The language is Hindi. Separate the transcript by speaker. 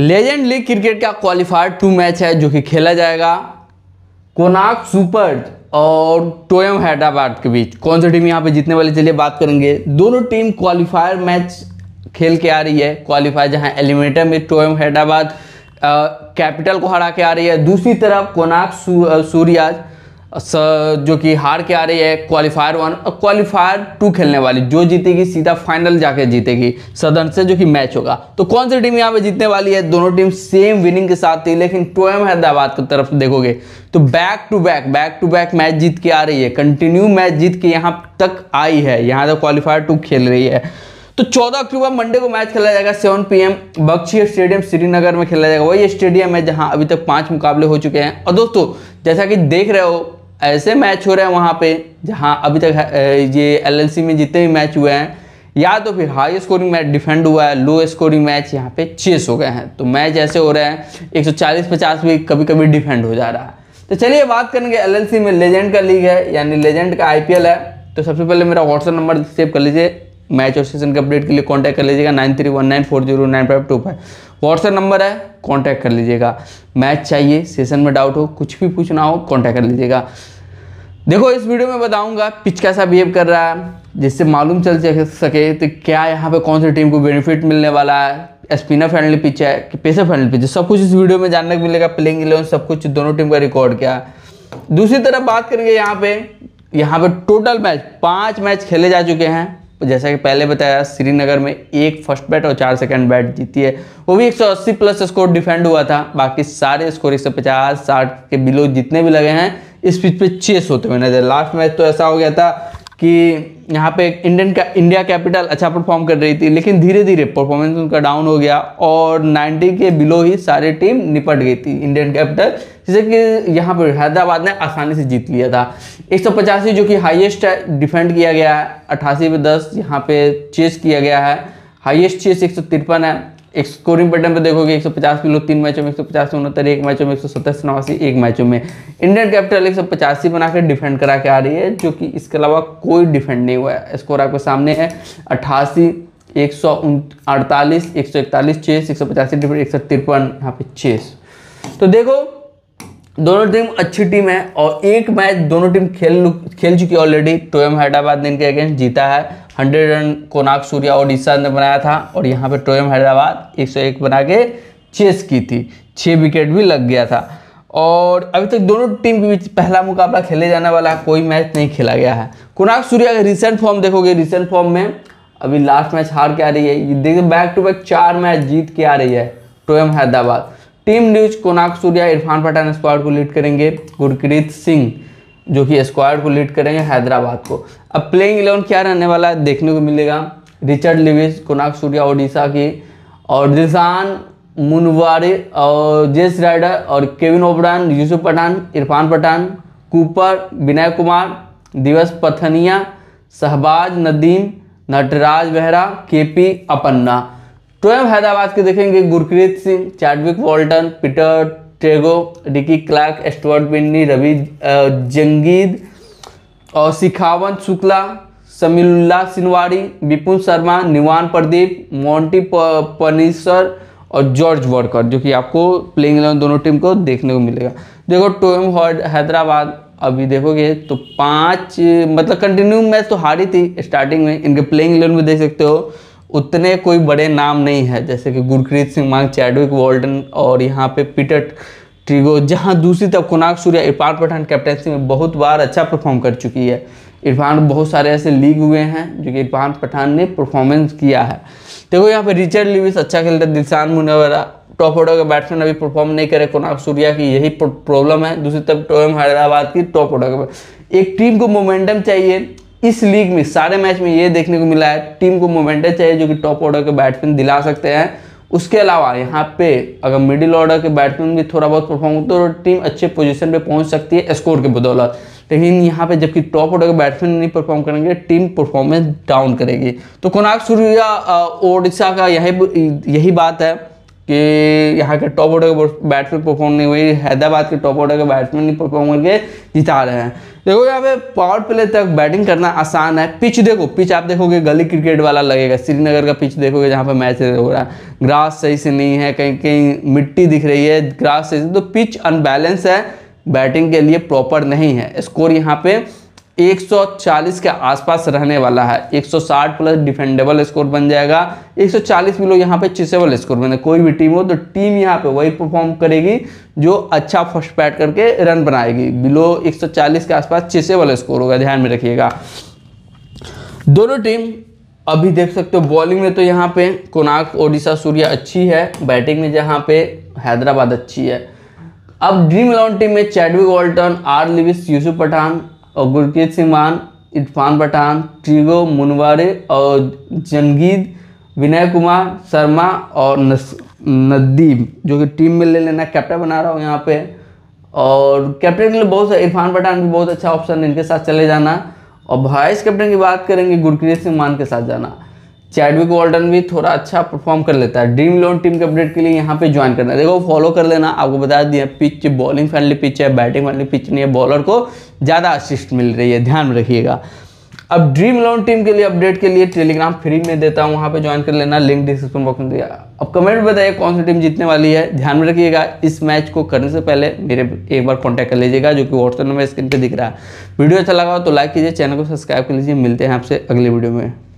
Speaker 1: लेजेंड लीग क्रिकेट का क्वालिफायर टू मैच है जो कि खेला जाएगा कोनाक सुपर और टोयम हैदराबाद के बीच कौन सी टीम यहाँ पे जीतने वाली चलिए बात करेंगे दोनों टीम क्वालिफायर मैच खेल के आ रही है क्वालिफायर जहाँ एलिमिनेटर में टोयम हैदराबाद कैपिटल को हरा के आ रही है दूसरी तरफ कोनाक सूर्याज जो कि हार के आ रही है क्वालिफायर वन और क्वालिफायर टू खेलने वाली जो जीतेगी सीधा फाइनल जाके जीतेगी सदन से जो कि मैच होगा तो कौन सी टीम यहाँ पे जीतने वाली है दोनों टीम सेम विनिंग के साथ थी लेकिन टोएम हैदराबाद की तरफ देखोगे तो back to back back to back match जीत के आ रही है कंटिन्यू मैच जीत के यहाँ तक आई है यहाँ तक क्वालिफायर टू खेल रही है तो 14 अक्टूबर मंडे को मैच खेला जाएगा 7 पीएम बक्शी स्टेडियम श्रीनगर में खेला जाएगा वही स्टेडियम है जहां अभी तक पांच मुकाबले हो चुके हैं और दोस्तों जैसा कि देख रहे हो ऐसे मैच हो रहे हैं वहाँ पे जहाँ अभी तक ये एलएलसी में जितने भी मैच हुए हैं या तो फिर हाई स्कोरिंग मैच डिफेंड हुआ है लो स्कोरिंग मैच यहाँ पे चेस हो गए हैं तो मैच ऐसे हो रहे हैं 140-50 भी कभी कभी डिफेंड हो जा रहा है तो चलिए बात करेंगे एलएलसी में लेजेंड का लीग है यानी लेजेंड का आईपीएल है तो सबसे पहले मेरा व्हाट्सअप नंबर सेव कर लीजिए मैच और सेशन के अपडेट के लिए कॉन्टैक्ट कर लीजिएगा nine three one nine four zero nine five two five WhatsApp number है कांटेक्ट कर लीजिएगा मैच चाहिए सेशन में डाउट हो कुछ भी पूछना हो कांटेक्ट कर लीजिएगा देखो इस वीडियो में बताऊंगा पिच कैसा बिहेव कर रहा है जिससे मालूम चल सके तो क्या यहाँ पे कौन सी टीम को बेनिफिट मिलने वाला है स्पिनर फ्रेंडली पिच है कि पेसर फ्रेंडली पिच है सब कुछ इस वीडियो में जानने को मिलेगा प्लेइंग इलेवन सब कुछ दोनों टीम का रिकॉर्ड क्या है दूसरी तरफ बात करेंगे यहाँ पे यहाँ पे टोटल मैच पाँच मैच खेले जा चुके हैं जैसा कि पहले बताया श्रीनगर में एक फर्स्ट बैट और चार सेकंड बैट जीती है वो भी 180 प्लस स्कोर डिफेंड हुआ था बाकी सारे स्कोर एक सौ पचास साठ के बिलो जितने भी लगे हैं इस पिच पे चेस होते हुए नजर लास्ट मैच तो ऐसा हो गया था कि यहाँ पे इंडियन का इंडिया कैपिटल अच्छा परफॉर्म कर रही थी लेकिन धीरे धीरे परफॉर्मेंस उनका डाउन हो गया और 90 के बिलो ही सारी टीम निपट गई थी इंडियन कैपिटल जैसे कि यहाँ पर हैदराबाद ने आसानी से जीत लिया था एक सौ पचासी जो कि हाईएस्ट डिफेंड किया गया है अट्ठासी पे दस यहाँ पे चेस किया गया है हाइएस्ट चेस एक है एक स्कोरिंग पैटर्न पे देखोगे 150 पचास लोग तीन मैचों में 150 से उनहत्तर एक मैचों में एक सौ सत्तर नवासी एक मैचों में इंडियन कैपिटल एक सौ पचासी बनाकर डिफेंड करा के आ रही है जो कि इसके अलावा कोई डिफेंड नहीं हुआ है स्कोर आपके सामने है अट्ठासी एक सौ अड़तालीस एक सौ इकतालीस चेस एक सौ पचासी डिफेंड एक सौ तिरपन यहाँ पे चेस तो देखो दोनों टीम अच्छी टीम है और एक मैच दोनों टीम खेल खेल चुकी है ऑलरेडी टोयम हैदराबाद ने इनके अगेंस्ट जीता है हंड्रेड रन कोनाक सूर्या उड़ीसा ने बनाया था और यहाँ पे टोयम हैदराबाद 101 बना के चेस की थी छः विकेट भी लग गया था और अभी तक दोनों टीम के बीच पहला मुकाबला खेले जाने वाला कोई मैच नहीं खेला गया है कोनाक सूर्या का रिसेंट फॉर्म देखोगे रिसेंट फॉर्म में अभी लास्ट मैच हार के आ रही है देखिए बैक टू बैक चार मैच जीत के आ रही है Toyam Hyderabad team news Konark Surya Irfan Pathan squad को लीड करेंगे गुरकीत सिंह जो कि स्क्वाड को लीड करेंगे हैदराबाद को अब प्लेइंग इलेवन क्या रहने वाला है देखने को मिलेगा रिचर्ड लिविस कोनाक सूर्या ओडिशा की और रिजान मुनवारी और जेस राइडर और Kevin O'Brien Yusuf Pathan Irfan Pathan Cooper Vinay Kumar Divesh Pathania Shahbaz Nadeem Natraj Behera K P Appanna twelve Hyderabad के देखेंगे Gurpreet Singh Chadwick Walton Peter Trego Rikki Clarke Stuart Binny Ravi Jangid और शिखावन शुक्ला समीलुल्ला सिनवाड़ी विपुल शर्मा निवान प्रदीप मोंटी पनीसर और जॉर्ज वर्कर जो कि आपको प्लेइंग इलेवन दोनों टीम को देखने को मिलेगा देखो टोएम हैदराबाद अभी देखोगे तो पांच मतलब कंटिन्यू मैच तो हारी थी स्टार्टिंग में इनके प्लेइंग इलेवन में देख सकते हो उतने कोई बड़े नाम नहीं है जैसे कि गुरप्रीत सिंह मांग चैडविक वॉल्डन और यहाँ पे पीटर ट्रिगो जहाँ दूसरी तरफ कुनाक सूर्या इरफान पठान कैप्टनसी में बहुत बार अच्छा परफॉर्म कर चुकी है इरफान बहुत सारे ऐसे लीग हुए हैं जो कि इरफान पठान ने परफॉर्मेंस किया है देखो यहाँ पे रिचर्ड लिविस अच्छा खेलता है दिलशान मुनवरा टॉप ऑर्डर का बैट्समैन अभी परफॉर्म नहीं करे कुनाक सूर्या की यही प्रॉब्लम है दूसरी तरफ टोएम हैदराबाद की टॉप ऑर्डर का एक टीम को मोमेंटम चाहिए इस लीग में सारे मैच में ये देखने को मिला है टीम को मोमेंटम चाहिए जो कि टॉप ऑर्डर के बैट्समैन दिला सकते हैं उसके अलावा यहाँ पे अगर मिडिल ऑर्डर के बैट्समैन भी थोड़ा बहुत परफॉर्म हो तो टीम अच्छे पोजीशन पे पहुँच सकती है स्कोर के बदौलत लेकिन यहाँ पे जबकि टॉप ऑर्डर के बैट्समैन नहीं परफॉर्म करेंगे टीम परफॉर्मेंस डाउन करेगी तो कोनाक सूर्या ओडिशा का यही यही बात है कि यहाँ के टॉप ऑर्डर के बैट्समैन परफॉर्म नहीं हुई हैदराबाद के टॉप ऑर्डर के बैट्समैन नहीं परफॉर्म करके जिता रहे हैं देखो यहाँ पे पावर प्ले तक बैटिंग करना आसान है पिच देखो पिच आप देखोगे गली क्रिकेट वाला लगेगा श्रीनगर का पिच देखोगे जहाँ पे मैच हो रहा है ग्रास सही से नहीं है कहीं कहीं मिट्टी दिख रही है ग्रास सही से तो पिच अनबैलेंस है बैटिंग के लिए प्रॉपर नहीं है स्कोर यहाँ पे 140 के आसपास रहने वाला है 160 प्लस डिफेंडेबल स्कोर बन जाएगा 140 भी लोग यहाँ पे चिसेबल स्कोर बने कोई भी टीम हो तो टीम यहाँ पे वही परफॉर्म करेगी जो अच्छा फर्स्ट बैट करके रन बनाएगी बिलो 140 के आसपास चिसेबल स्कोर होगा ध्यान में रखिएगा दोनों टीम अभी देख सकते हो बॉलिंग में तो यहाँ पे कोनाक ओडिशा सूर्या अच्छी है बैटिंग में जहाँ पे हैदराबाद अच्छी है अब ड्रीम इलेवन टीम में चैडविक वॉल्टन आर लिविस यूसुफ पठान और गुरप्रीत सिंह मान इरफान पठान ट्रिगो मुनवारे और जंगीद विनय कुमार शर्मा और नदीम जो कि टीम में ले लेना कैप्टन बना रहा हूँ यहाँ पे और कैप्टन के लिए बहुत इरफान पठान भी बहुत अच्छा ऑप्शन है इनके साथ चले जाना और वाइस कैप्टन की बात करेंगे गुरप्रीत सिंह मान के साथ जाना चैडविक वॉल्टन भी थोड़ा अच्छा परफॉर्म कर लेता है ड्रीम लोन टीम के अपडेट के लिए यहाँ पे ज्वाइन करना देखो फॉलो कर लेना आपको बता दिया पिच बॉलिंग फ्रेंडली पिच है बैटिंग फ्रेंडली पिच नहीं है बॉलर को ज़्यादा असिस्ट मिल रही है ध्यान रखिएगा अब ड्रीम लोन टीम के लिए अपडेट के लिए टेलीग्राम फ्री में देता हूँ वहाँ पर ज्वाइन कर लेना लिंक डिस्क्रिप्शन बॉक्स में दिया अब कमेंट बताइए कौन सी टीम जीतने वाली है ध्यान में रखिएगा इस मैच को करने से पहले मेरे एक बार कॉन्टैक्ट कर लीजिएगा जो कि व्हाट्सएप नंबर स्क्रीन पर दिख रहा है वीडियो अच्छा लगा हो तो लाइक कीजिए चैनल को सब्सक्राइब कर लीजिए मिलते हैं आपसे अगले वीडियो में